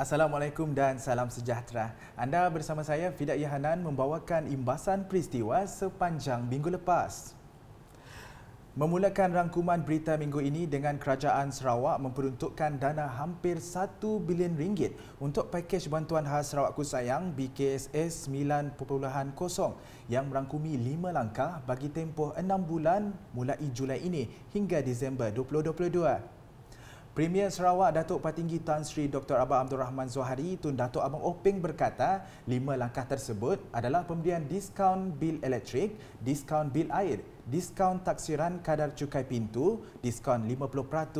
Assalamualaikum dan salam sejahtera. Anda bersama saya Fida Yahanan membawakan imbasan peristiwa sepanjang minggu lepas. Memulakan rangkuman berita minggu ini dengan kerajaan Sarawak memperuntukkan dana hampir 1 bilion ringgit untuk pakej bantuan khas Sarawak Kusayang BKSS 9.0 yang merangkumi 5 langkah bagi tempoh 6 bulan mulai Julai ini hingga Disember 2022. Premier Sarawak Datuk Patinggi Tan Sri Dr. Abang Abdul Rahman Zohari Tun Datuk Abang Oping berkata lima langkah tersebut adalah pemberian diskaun bil elektrik, diskaun bil air, diskaun taksiran kadar cukai pintu, diskaun 50%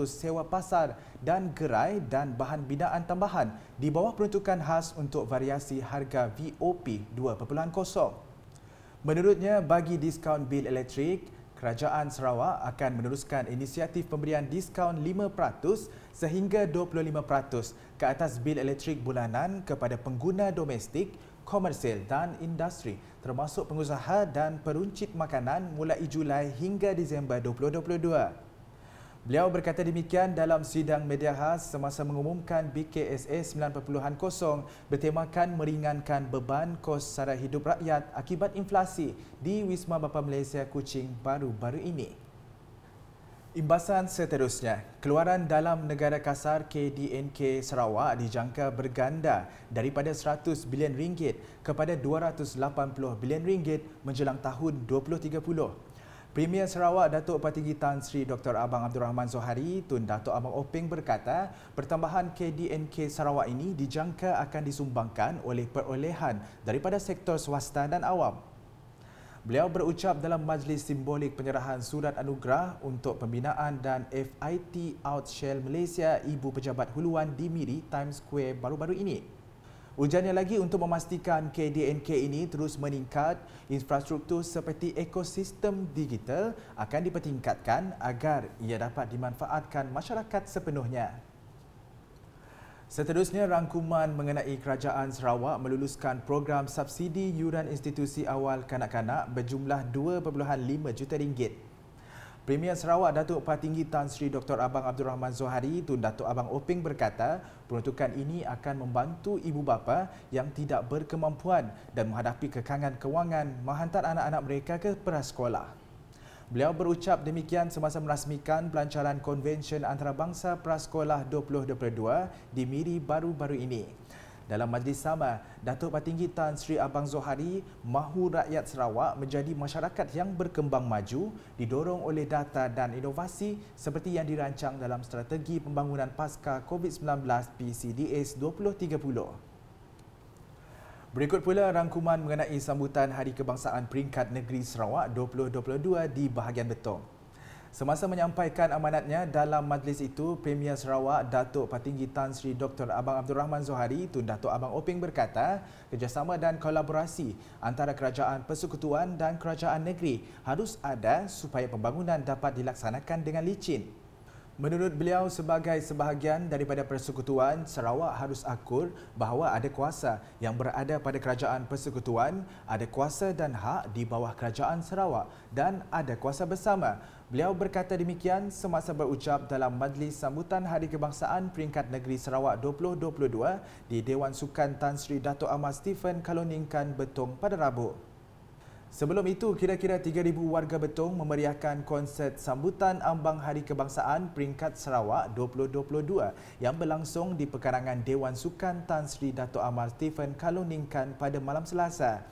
sewa pasar dan gerai dan bahan binaan tambahan di bawah peruntukan khas untuk variasi harga VOP 2.0. Menurutnya, bagi diskaun bil elektrik, Kerajaan Sarawak akan meneruskan inisiatif pemberian diskaun 5% sehingga 25% ke atas bil elektrik bulanan kepada pengguna domestik, komersil dan industri termasuk pengusaha dan peruncit makanan mulai Julai hingga Disember 2022. Beliau berkata demikian dalam sidang media khas semasa mengumumkan BKSA 9.0 bertemakan meringankan beban kos sara hidup rakyat akibat inflasi di Wisma Bapa Malaysia Kuching baru-baru ini. Imbasan seterusnya, keluaran dalam negara kasar KDNK Sarawak dijangka berganda daripada 100 bilion ringgit kepada 280 bilion ringgit menjelang tahun 2030. Premier Sarawak Datuk Patigi Tan Sri Dr. Abang Abdul Rahman Zohari Tun Datuk Abang Oping berkata pertambahan KDNK Sarawak ini dijangka akan disumbangkan oleh perolehan daripada sektor swasta dan awam. Beliau berucap dalam majlis simbolik penyerahan surat anugerah untuk pembinaan dan FIT Outshell Malaysia Ibu Pejabat Huluan di Miri Times Square baru-baru ini. Ujiannya lagi untuk memastikan KDNK ini terus meningkat, infrastruktur seperti ekosistem digital akan dipertingkatkan agar ia dapat dimanfaatkan masyarakat sepenuhnya. Seterusnya, rangkuman mengenai Kerajaan Sarawak meluluskan program subsidi yuran institusi awal kanak-kanak berjumlah 2.5 juta ringgit. Premier Sarawak Datuk Patinggi Tan Sri Dr. Abang Abdul Rahman Zohari itu Datuk Abang Oping berkata peruntukan ini akan membantu ibu bapa yang tidak berkemampuan dan menghadapi kekangan kewangan menghantar anak-anak mereka ke prasekolah. Beliau berucap demikian semasa merasmikan pelancaran konvensyen antarabangsa prasekolah 2022 di Miri baru-baru ini. Dalam majlis sama, Datuk Patinggi Tan Sri Abang Zohari mahu rakyat Sarawak menjadi masyarakat yang berkembang maju didorong oleh data dan inovasi seperti yang dirancang dalam strategi pembangunan pasca COVID-19 PCDS 2030. Berikut pula rangkuman mengenai sambutan Hari Kebangsaan Peringkat Negeri Sarawak 2022 di bahagian Betong. Semasa menyampaikan amanatnya dalam majlis itu, Premier Sarawak Datuk Patinggi Tan Sri Dr. Abang Abdul Rahman Zohari Tun Datuk Abang Oping berkata, kerjasama dan kolaborasi antara kerajaan persekutuan dan kerajaan negeri harus ada supaya pembangunan dapat dilaksanakan dengan licin. Menurut beliau sebagai sebahagian daripada persekutuan, Sarawak harus akur bahawa ada kuasa yang berada pada kerajaan persekutuan, ada kuasa dan hak di bawah kerajaan Sarawak dan ada kuasa bersama. Beliau berkata demikian semasa berucap dalam Majlis Sambutan Hari Kebangsaan Peringkat Negeri Sarawak 2022 di Dewan Sukan Tan Sri Dato' Amar Stephen Kaloningkan Betong pada Rabu. Sebelum itu, kira-kira 3,000 warga Betong memeriahkan konsert sambutan Ambang Hari Kebangsaan Peringkat Sarawak 2022 yang berlangsung di pekarangan Dewan Sukan Tan Sri Dato' Amar Stephen Kaloningkan pada malam Selasa.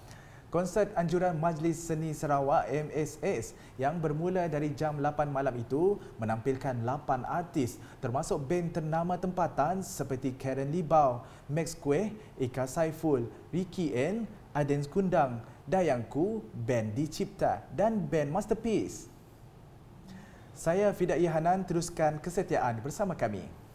Konsert anjuran Majlis Seni Sarawak MSS yang bermula dari jam 8 malam itu menampilkan 8 artis termasuk band ternama tempatan seperti Karen Libau, Max Kueh, Ika Saiful, Ricky N, Aden Kundang, Dayangku, band Dicipta dan band Masterpiece. Saya Fidai Hanan teruskan kesetiaan bersama kami.